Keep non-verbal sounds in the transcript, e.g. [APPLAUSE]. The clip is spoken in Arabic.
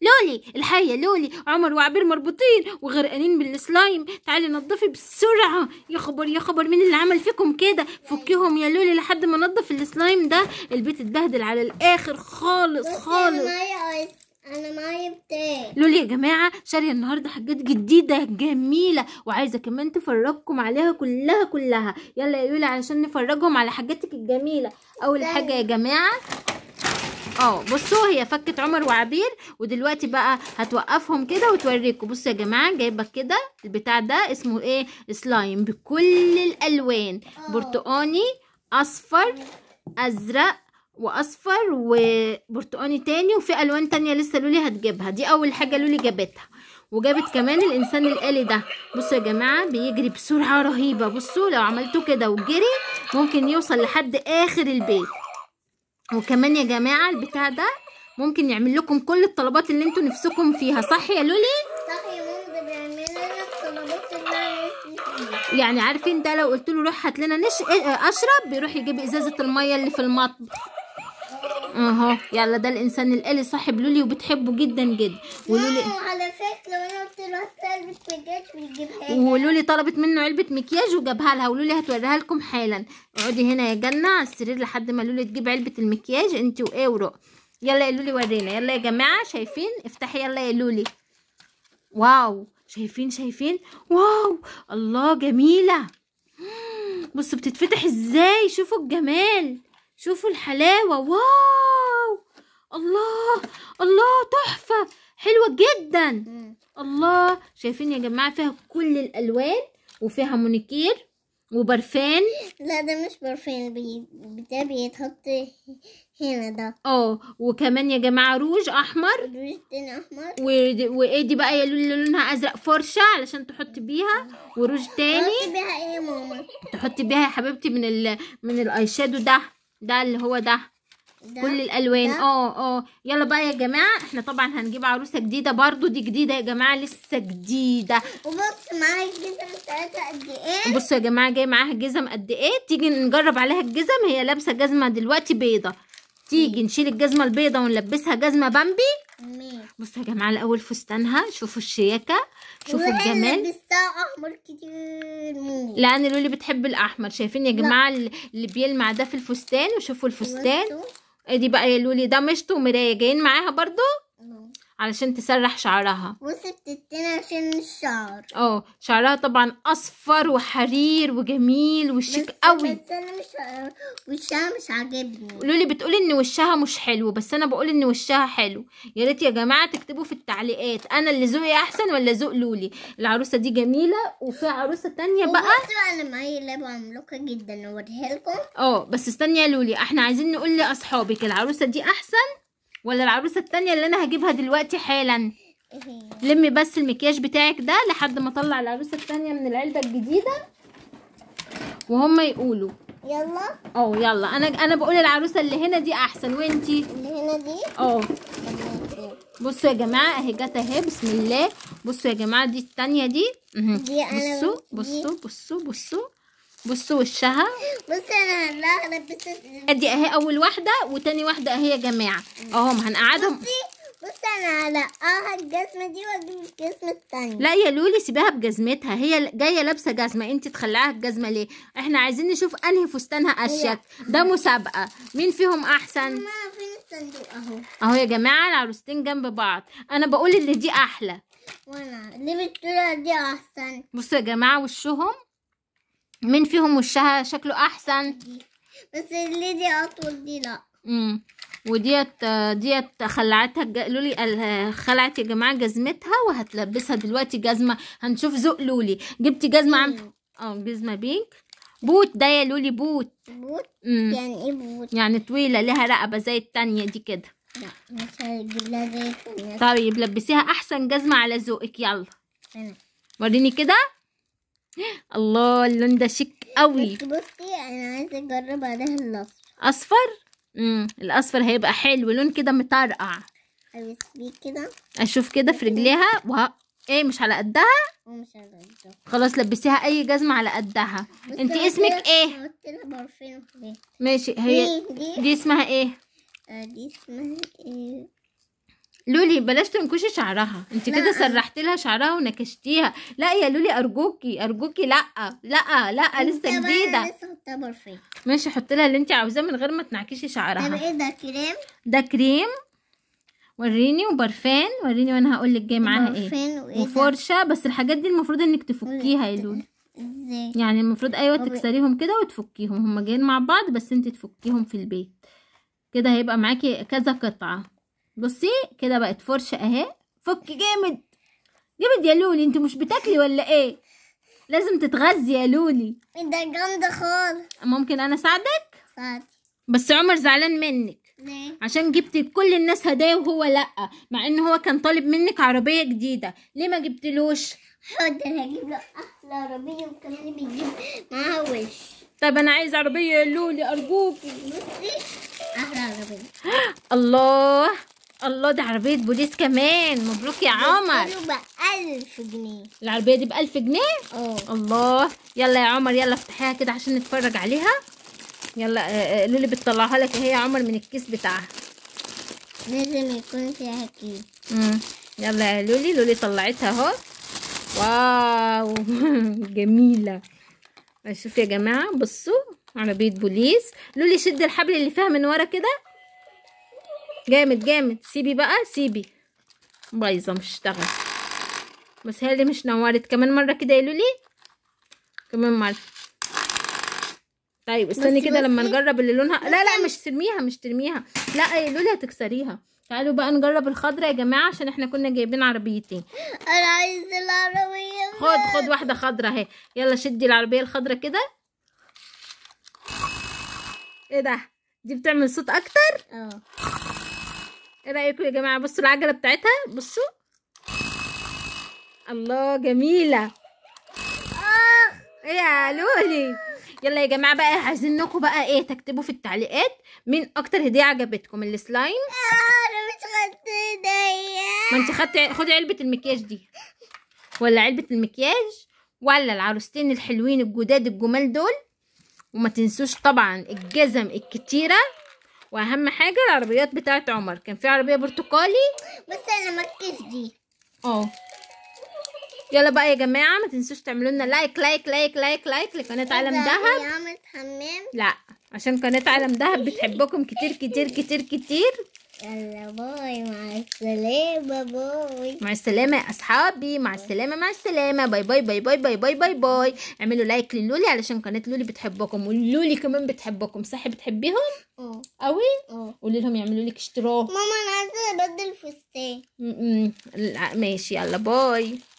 لولي الحية لولي عمر وعبير مربوطين وغرقانين بالسلايم تعالي نضفي بسرعة يا خبر يا خبر مين اللي عمل فيكم كده فكيهم يا لولي لحد ما نضف السلايم ده البيت اتبهدل على الآخر خالص خالص انا معايا بتاعي لولي يا جماعه شاريه النهارده حاجات جديده جميله وعايزه كمان تفرجكم عليها كلها كلها يلا يا لولي علشان نفرجهم على حاجاتك الجميله اول حاجه يا جماعه اه بصوا هي فكت عمر وعبير ودلوقتي بقى هتوقفهم كده وتوريكم بصوا يا جماعه جايبه كده البتاع ده اسمه ايه سلايم بكل الالوان آه. برتقاني اصفر ازرق واصفر وبرتقاني تاني وفي الوان تانية لسه لولي هتجيبها دي اول حاجه لولي جابتها وجابت كمان الانسان الالي ده بصوا يا جماعه بيجري بسرعه رهيبه بصوا لو عملته كده وجري ممكن يوصل لحد اخر البيت وكمان يا جماعه البتاع ده ممكن يعمل لكم كل الطلبات اللي انتوا نفسكم فيها صح يا لولي صح يا ماما ده بيعمل لنا الطلبات اللي انا نفسي فيها يعني عارفين ده لو قلت له روح هات لنا نش... اشرب بيروح يجيب ازازه الميه اللي في المطبخ اهو يلا ده الانسان الالي صاحب لولي وبتحبه جدا جدا ولولي اه، على فكره انا ولولي طلبت منه علبه مكياج وجابها لها ولولي هتوريها لكم حالا اقعدي هنا يا جنه على السرير لحد ما لولي تجيب علبه المكياج انت وايه ورق يلا يا لولي ورينا يلا يا جماعه شايفين افتحي يلا يا لولي واو شايفين شايفين واو الله جميله [GASPS] بصوا بتتفتح ازاي شوفوا الجمال شوفوا الحلاوة واو الله الله تحفة حلوة جدا الله شايفين يا جماعة فيها كل الألوان وفيها مونيكير وبرفان لا ده مش برفان ده بيتحط هنا ده اه وكمان يا جماعه روج احمر روج تاني احمر وايه دي بقى يا لولو لونها ازرق فرشه علشان تحط بيها وروج آه، تاني تحطي بيها ايه يا ماما تحطي بيها يا حبيبتي من ال... من الاي شادو ده ده اللي هو ده, ده كل الالوان اه اه يلا بقى يا جماعه احنا طبعا هنجيب عروسه جديده برضو دي جديده يا جماعه لسه جديده وبص معاها الجزم بتاعتها قد ايه بصوا يا جماعه جاي معاها جزم قد ايه تيجي نجرب عليها الجزم هي لابسه جزمه دلوقتي بيضه تيجي نشيل الجزمه البيضه ونلبسها جزمه بامبي بصوا يا جماعة الأول فستانها شوفوا الشياكة شوفوا الجمال أحمر كتير لأن لولي بتحب الأحمر شايفين يا جماعة لا. اللي بيلمع ده في الفستان وشوفوا الفستان ادي إيه بقى يا لولي ده مشط ومراية جايين معاها برضو علشان تسرح شعرها بصي بتتنى عشان الشعر اه شعرها طبعا اصفر وحرير وجميل وشيك قوي بس انا مش وشها مش عاجبني لولي بتقول ان وشها مش حلو بس انا بقول ان وشها حلو يا ريت يا جماعه تكتبوا في التعليقات انا اللي ذوقي احسن ولا ذوق لولي العروسه دي جميله وفي عروسه تانية بقى انا معايا لعبه عملاقه جدا اوريها لكم اه بس استني يا لولي احنا عايزين نقول لاصحابك العروسه دي احسن ولا العروسه التانيه اللي انا هجيبها دلوقتي حالا إيه لمي بس المكياج بتاعك ده لحد ما اطلع العروسه التانيه من العلبه الجديده وهم يقولوا يلا اه يلا انا انا بقول العروسه اللي هنا دي احسن وانتي اللي هنا دي اه بصوا يا جماعه اهي جت اهي بسم الله بصوا يا جماعه دي التانيه دي, دي بصوا بصوا بصوا بصوا بصوا وشها بصي انا هلا ادي اهي اول واحده وتاني واحده اهي يا جماعه اهم هنقعدهم بصي بصي انا هلقاها الجزمه دي واجيب الجزمه التانيه لا يا لولي سيبيها بجزمتها هي جايه لابسه جزمه انت تخلعيها الجزمه ليه احنا عايزين نشوف انهي فستانها اشيك ده مسابقه مين فيهم احسن فين الصندوق اهو اهو يا جماعه العروستين جنب بعض انا بقول ان دي احلى وانا ليه بتقولي دي احسن بصوا يا جماعه وشهم مين فيهم وشها شكله احسن بس اللي دي اطول دي لا امم وديت ديت خلعتها قالوا لي خلعت يا جماعه جزمتها وهتلبسها دلوقتي جزمه هنشوف ذوق لولي جبتي جزمه عم اه جزمه بينك بوت ده يا لولي بوت بوت مم. يعني ايه بوت يعني طويله لها رقبه زي التانية دي كده لا مش هجيب لها زي التانية طيب لبسيها احسن جزمه على ذوقك يلا وريني كده الله اللون ده شيك قوي بس بصي انا عايزه اجرب عليها الاصفر اصفر امم الاصفر هيبقى حلو لون كده مطرقع كده اشوف كده في رجليها وه... ايه مش على قدها مش على قدها خلاص لبسيها اي جزمه على قدها انت اسمك ايه ماشي هي دي. دي اسمها ايه دي اسمها ايه, آه، إيه؟ لولي بلاش تنكشي شعرها انت كده سرحت لها شعرها ونكشتيها لا يا لولي ارجوكي ارجوكي لا لا لا لسه جديده لسه ماشي حطي لها اللي انت عاوزاه من غير ما تنعكشي شعرها طب ايه ده كريم ده كريم وريني وبرفان وريني وانا هقول لك جاي معاها ايه وفرشه بس الحاجات دي المفروض انك تفكيها يا لولي ازاي يعني المفروض ايوه تكسريهم كده وتفكيهم هما جايين مع بعض بس انت تفكيهم في البيت كده هيبقى معاكي كذا قطعه بصي كده بقت فرشه اهي فك جامد جامد يا لولي انت مش بتاكلي ولا ايه لازم تتغذي يا لولي ده جامده خالص ممكن انا اساعدك ساعدي بس عمر زعلان منك ليه؟ عشان جبت كل الناس هدايا وهو لا مع ان هو كان طالب منك عربيه جديده ليه ما جبتلوش حاضر هجيب له احلى عربيه وكمان بيجيب معاها وش طب انا عايز عربيه يا لولي ارجوكي بصي احلى عربيه [GASPS] الله الله ده عربية بوليس كمان مبروك يا عمر 1000 جنيه العربية دي بألف جنيه؟ اه الله يلا يا عمر يلا افتحيها كده عشان نتفرج عليها يلا آه، آه، لولي بتطلعها لك اهي يا عمر من الكيس بتاعها لازم يكون فيها كيس امم يلا يا لولي لولي طلعتها اهو واو [LAUGHS] جميلة شوف يا جماعة بصوا عربية بوليس لولي شد الحبل اللي فيها من ورا كده جامد جامد سيبي بقى سيبي بايظه مش اشتغل بس هي اللي مش نورت كمان مره كده قالوا لي كمان مره طيب استني كده لما إيه؟ نجرب اللي لونها لا لا مش ترميها مش ترميها لا قالوا لي هتكسريها تعالوا بقى نجرب الخضرة يا جماعة عشان احنا كنا جايبين عربيتين انا عايز العربية خد خد واحدة خضرة اهي يلا شدي العربية الخضرة كده ايه ده دي بتعمل صوت اكتر اه ايه رايكم يا جماعه بصوا العجله بتاعتها بصوا الله جميله ايه يا لولي يلا يا جماعه بقى عايزينكم بقى ايه تكتبوا في التعليقات مين اكتر هديه عجبتكم السلايم انا مش خدت ما انت خدت خدي علبه المكياج دي ولا علبه المكياج ولا العروستين الحلوين الجداد الجمال دول وما تنسوش طبعا الجزم الكتيره واهم حاجه العربيات بتاعه عمر كان في عربيه برتقالي بس انا مركز دي اه يلا بقى يا جماعه ما تنسوش تعملوا لنا لايك لايك لايك لايك لايك لقناه عالم دهب لا عشان قناه عالم دهب بتحبكم كتير كتير كتير كتير يلا باي مع السلامة باي مع السلامة يا أصحابي مع السلامة مع السلامة باي باي باي باي باي باي باي باي اعملوا لايك للولي علشان قناة لولي بتحبكم واللولي كمان بتحبكم صح بتحبيهم؟ اه قوي؟ اه قولي لهم يعملوا لك اشتراك ماما أنا عايزة أبدل فستان ماشي يلا باي